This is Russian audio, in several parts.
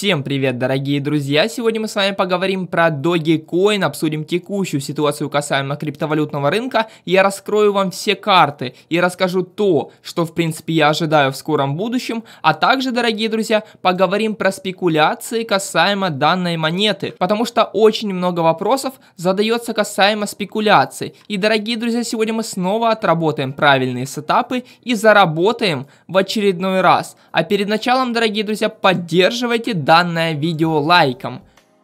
Всем привет, дорогие друзья! Сегодня мы с вами поговорим про Dogecoin, обсудим текущую ситуацию касаемо криптовалютного рынка. Я раскрою вам все карты и расскажу то, что в принципе я ожидаю в скором будущем. А также, дорогие друзья, поговорим про спекуляции касаемо данной монеты, потому что очень много вопросов задается касаемо спекуляций. И, дорогие друзья, сегодня мы снова отработаем правильные сетапы и заработаем в очередной раз. А перед началом, дорогие друзья, поддерживайте данное видео лайком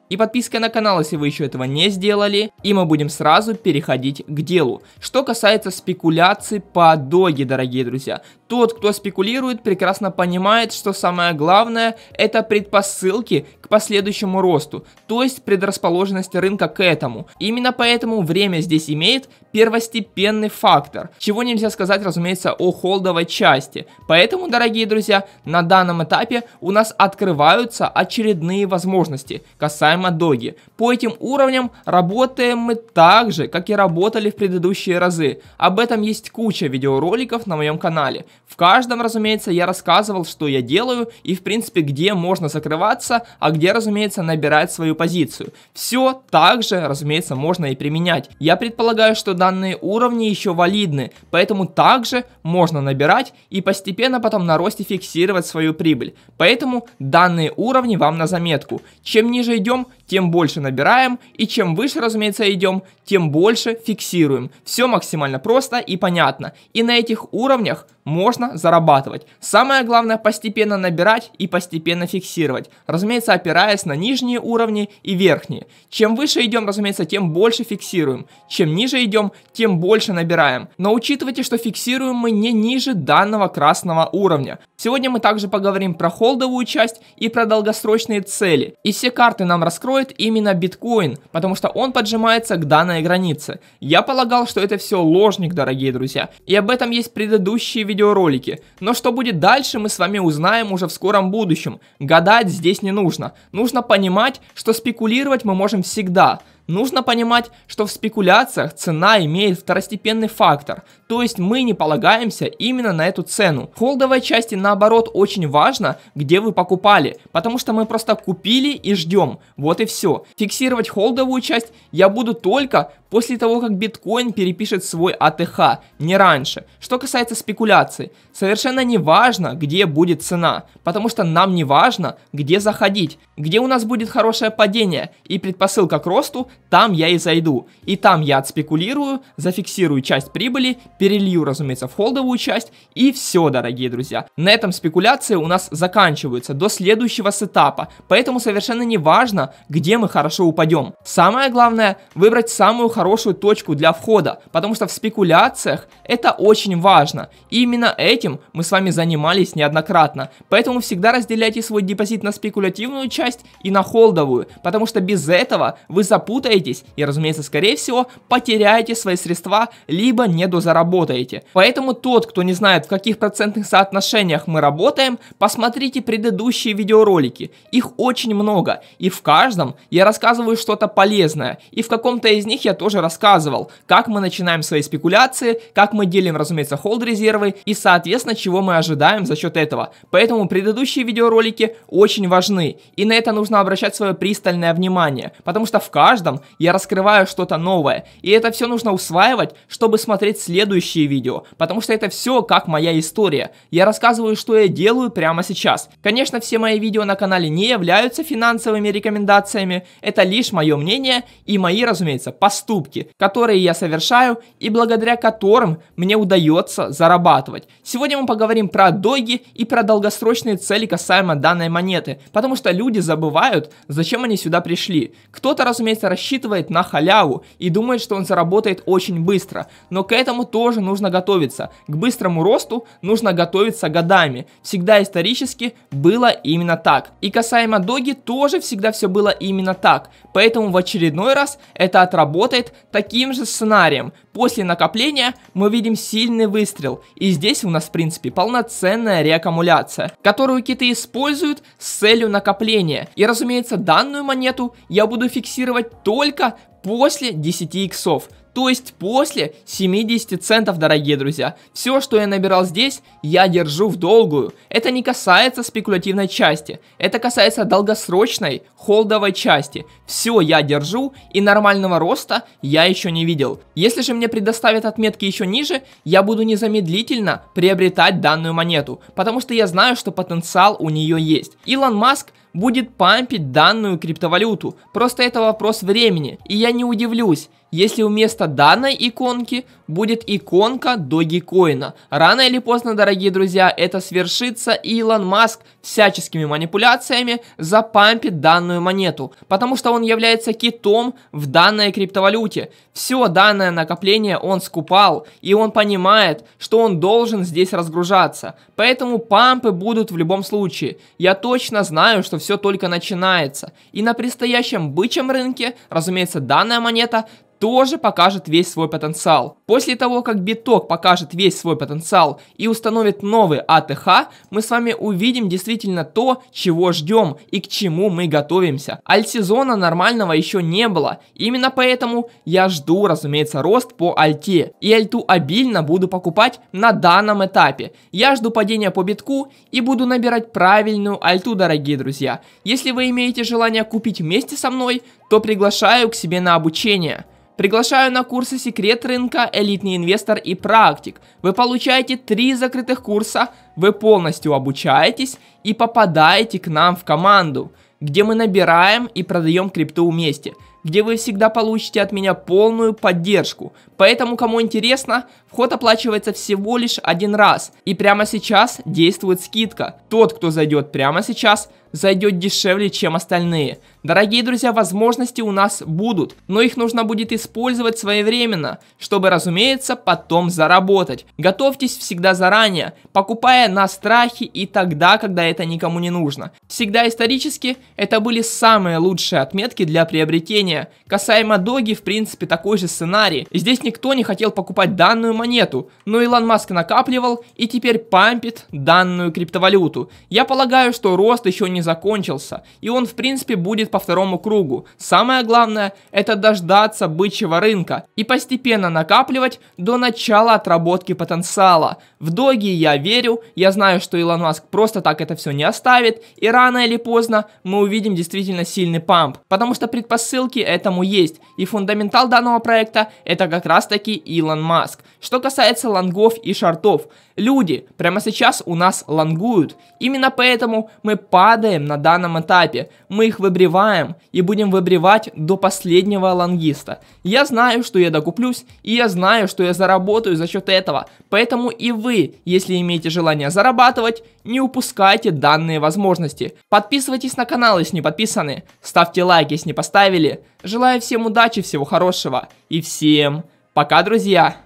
и подпиской на канал, если вы еще этого не сделали. И мы будем сразу переходить к делу. Что касается спекуляций по доге, дорогие друзья. Тот, кто спекулирует, прекрасно понимает, что самое главное это предпосылки к последующему росту, то есть предрасположенность рынка к этому. Именно поэтому время здесь имеет первостепенный фактор, чего нельзя сказать, разумеется, о холдовой части. Поэтому, дорогие друзья, на данном этапе у нас открываются очередные возможности касаемо Time Adogi. По этим уровням работаем мы так же, как и работали в предыдущие разы. Об этом есть куча видеороликов на моем канале. В каждом, разумеется, я рассказывал, что я делаю и, в принципе, где можно закрываться, а где, разумеется, набирать свою позицию. Все также разумеется, можно и применять. Я предполагаю, что данные уровни еще валидны, поэтому также можно набирать и постепенно потом на росте фиксировать свою прибыль. Поэтому данные уровни вам на заметку. Чем ниже идем, тем больше набираем, и чем выше, разумеется, идем, тем больше фиксируем. Все максимально просто и понятно. И на этих уровнях можно зарабатывать. Самое главное постепенно набирать и постепенно фиксировать, разумеется, опираясь на нижние уровни и верхние. Чем выше идем, разумеется, тем больше фиксируем. Чем ниже идем, тем больше набираем. Но учитывайте, что фиксируем мы не ниже данного красного уровня. Сегодня мы также поговорим про холдовую часть и про долгосрочные цели. И все карты нам раскроет именно биткоин, потому что он поджимается к данной границе. Я полагал, что это все ложник, дорогие друзья. И об этом есть предыдущие видео видеоролики. Но что будет дальше, мы с вами узнаем уже в скором будущем. Гадать здесь не нужно. Нужно понимать, что спекулировать мы можем всегда. Нужно понимать, что в спекуляциях цена имеет второстепенный фактор, то есть мы не полагаемся именно на эту цену. В холдовой части наоборот очень важно, где вы покупали, потому что мы просто купили и ждем, вот и все. Фиксировать холдовую часть я буду только после того, как биткоин перепишет свой АТХ, не раньше. Что касается спекуляций, трансляции. Совершенно не важно, где будет цена, потому что нам не важно, где заходить, где у нас будет хорошее падение и предпосылка к росту, там я и зайду. И там я отспекулирую, зафиксирую часть прибыли, перелью, разумеется, в холдовую часть и все, дорогие друзья. На этом спекуляции у нас заканчиваются до следующего сетапа, поэтому совершенно не важно, где мы хорошо упадем. Самое главное, выбрать самую хорошую точку для входа, потому что в спекуляциях это очень важно. Именно Именно этим мы с вами занимались неоднократно, поэтому всегда разделяйте свой депозит на спекулятивную часть и на холдовую, потому что без этого вы запутаетесь и, разумеется, скорее всего, потеряете свои средства, либо недозаработаете. Поэтому тот, кто не знает, в каких процентных соотношениях мы работаем, посмотрите предыдущие видеоролики. Их очень много, и в каждом я рассказываю что-то полезное, и в каком-то из них я тоже рассказывал, как мы начинаем свои спекуляции, как мы делим, разумеется, холд резервы и, соответственно, чего мы ожидаем за счет этого. Поэтому предыдущие видеоролики очень важны, и на это нужно обращать свое пристальное внимание, потому что в каждом я раскрываю что-то новое, и это все нужно усваивать, чтобы смотреть следующие видео, потому что это все как моя история. Я рассказываю, что я делаю прямо сейчас. Конечно, все мои видео на канале не являются финансовыми рекомендациями, это лишь мое мнение и мои, разумеется, поступки, которые я совершаю и благодаря которым мне удается зарабатывать зарабатывать. Сегодня мы поговорим про доги и про долгосрочные цели касаемо данной монеты, потому что люди забывают, зачем они сюда пришли. Кто-то, разумеется, рассчитывает на халяву и думает, что он заработает очень быстро, но к этому тоже нужно готовиться. К быстрому росту нужно готовиться годами. Всегда исторически было именно так. И касаемо доги тоже всегда все было именно так. Поэтому в очередной раз это отработает таким же сценарием. После накопления мы видим сильный выстрел, и здесь у нас в принципе полноценная реаккумуляция, которую киты используют с целью накопления. И разумеется, данную монету я буду фиксировать только после 10 иксов. То есть после 70 центов, дорогие друзья. Все, что я набирал здесь, я держу в долгую. Это не касается спекулятивной части. Это касается долгосрочной холдовой части. Все я держу и нормального роста я еще не видел. Если же мне предоставят отметки еще ниже, я буду незамедлительно приобретать данную монету. Потому что я знаю, что потенциал у нее есть. Илон Маск будет пампить данную криптовалюту. Просто это вопрос времени. И я не удивлюсь, если вместо данной иконки будет иконка Dogecoin. Рано или поздно, дорогие друзья, это свершится, и Илон Маск всяческими манипуляциями запампит данную монету, потому что он является китом в данной криптовалюте. Все данное накопление он скупал, и он понимает, что он должен здесь разгружаться, поэтому пампы будут в любом случае. Я точно знаю, что все только начинается, и на предстоящем бычьем рынке, разумеется, данная монета тоже покажет весь свой потенциал. После того, как биток покажет весь свой потенциал и установит новый АТХ, мы с вами увидим действительно то, чего ждем и к чему мы готовимся. Альт-сезона нормального еще не было, именно поэтому я жду, разумеется, рост по альте. И альту обильно буду покупать на данном этапе. Я жду падения по битку и буду набирать правильную альту, дорогие друзья. Если вы имеете желание купить вместе со мной, то приглашаю к себе на обучение. Приглашаю на курсы «Секрет рынка», «Элитный инвестор» и «Практик». Вы получаете три закрытых курса, вы полностью обучаетесь и попадаете к нам в команду, где мы набираем и продаем крипту вместе, где вы всегда получите от меня полную поддержку, Поэтому, кому интересно, вход оплачивается всего лишь один раз. И прямо сейчас действует скидка. Тот, кто зайдет прямо сейчас, зайдет дешевле, чем остальные. Дорогие друзья, возможности у нас будут, но их нужно будет использовать своевременно, чтобы, разумеется, потом заработать. Готовьтесь всегда заранее, покупая на страхе и тогда, когда это никому не нужно. Всегда исторически это были самые лучшие отметки для приобретения. Касаемо доги, в принципе, такой же сценарий. Здесь никто не хотел покупать данную монету, но Илон Маск накапливал и теперь пампит данную криптовалюту. Я полагаю, что рост еще не закончился, и он в принципе будет по второму кругу. Самое главное, это дождаться бычьего рынка и постепенно накапливать до начала отработки потенциала. В доги я верю, я знаю, что Илон Маск просто так это все не оставит, и рано или поздно мы увидим действительно сильный памп, потому что предпосылки этому есть, и фундаментал данного проекта это как раз раз таки Илон Маск. Что касается лонгов и шортов, люди, прямо сейчас у нас лонгуют. Именно поэтому мы падаем на данном этапе. Мы их выбриваем и будем выбривать до последнего лонгиста. Я знаю, что я докуплюсь, и я знаю, что я заработаю за счет этого. Поэтому и вы, если имеете желание зарабатывать, не упускайте данные возможности. Подписывайтесь на канал, если не подписаны. Ставьте лайк, если не поставили. Желаю всем удачи, всего хорошего. И всем пока, друзья!